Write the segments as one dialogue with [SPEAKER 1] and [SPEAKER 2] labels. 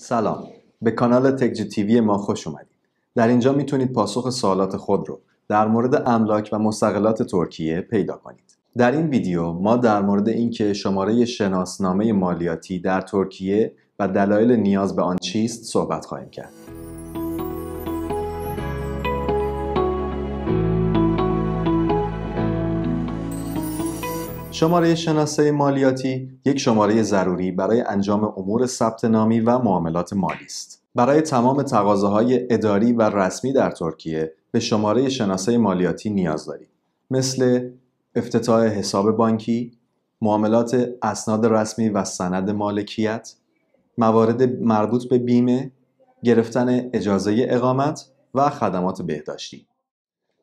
[SPEAKER 1] سلام به کانال تکجی تیوی ما خوش اومدید در اینجا میتونید پاسخ سوالات خود رو در مورد املاک و مستقلات ترکیه پیدا کنید در این ویدیو ما در مورد اینکه شماره شناسنامه مالیاتی در ترکیه و دلایل نیاز به آن چیست صحبت خواهیم کرد شماره شناسه مالیاتی یک شماره ضروری برای انجام امور ثبت نامی و معاملات مالی است. برای تمام تقاضاهای اداری و رسمی در ترکیه به شماره شناسه مالیاتی نیاز دارید. مثل افتتاح حساب بانکی، معاملات اسناد رسمی و سند مالکیت، موارد مربوط به بیمه، گرفتن اجازه اقامت و خدمات بهداشتی.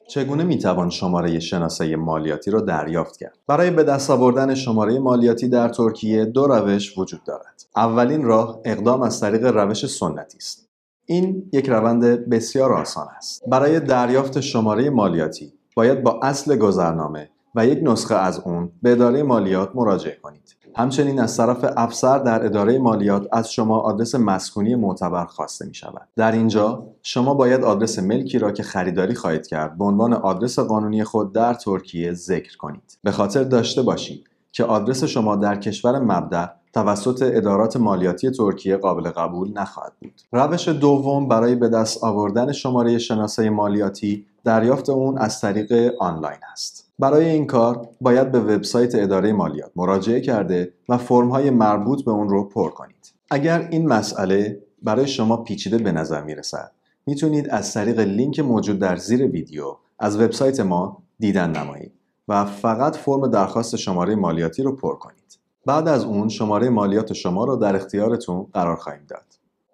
[SPEAKER 1] چگونه می توان شماره شناسایی مالیاتی را دریافت کرد؟ برای به دست آوردن شماره مالیاتی در ترکیه دو روش وجود دارد. اولین راه اقدام از طریق روش سنتی است. این یک روند بسیار آسان است. برای دریافت شماره مالیاتی باید با اصل گذرنامه و یک نسخه از اون به اداره مالیات مراجعه کنید. همچنین از طرف افسر در اداره مالیات از شما آدرس مسکونی معتبر خواسته می شود. در اینجا شما باید آدرس ملکی را که خریداری خواهید کرد به عنوان آدرس قانونی خود در ترکیه ذکر کنید. به خاطر داشته باشید که آدرس شما در کشور مبدع توسط ادارات مالیاتی ترکیه قابل قبول نخواهد بود. روش دوم برای به دست آوردن شماره شناسایی مالیاتی دریافت اون از طریق آنلاین است. برای این کار باید به وبسایت اداره مالیات مراجعه کرده و فرمهای مربوط به اون رو پر کنید. اگر این مسئله برای شما پیچیده به نظر میرسد میتونید از طریق لینک موجود در زیر ویدیو از وبسایت ما دیدن نمایید و فقط فرم درخواست شماره مالیاتی رو پر کنید. بعد از اون شماره مالیات شما رو در اختیارتون قرار خواهیم داد.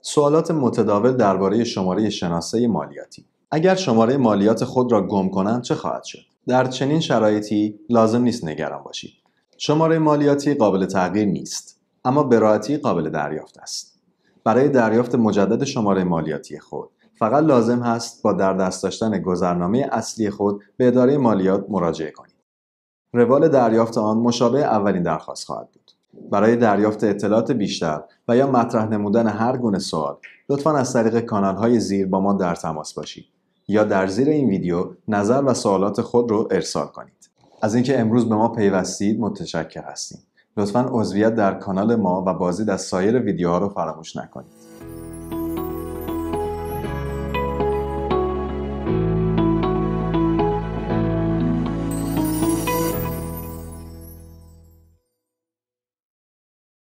[SPEAKER 1] سوالات متداول درباره شماره شناسه مالیاتی اگر شماره مالیات خود را گم کنند چه خواهد شد؟ در چنین شرایطی لازم نیست نگران باشید. شماره مالیاتی قابل تغییر نیست، اما براحتی قابل دریافت است. برای دریافت مجدد شماره مالیاتی خود فقط لازم هست با در دست داشتن گذرنامه اصلی خود به اداره مالیات مراجعه کنید. روال دریافت آن مشابه اولین درخواست خواهد بود. برای دریافت اطلاعات بیشتر و یا مطرح نمودن هر گونه سوال لطفا از طریق کانال زیر با ما در تماس باشید. یا در زیر این ویدیو نظر و سوالات خود رو ارسال کنید. از اینکه امروز به ما پیوستید متشکر هستیم. لطفا عضویت در کانال ما و بازدید از سایر ویدیوها رو فراموش نکنید.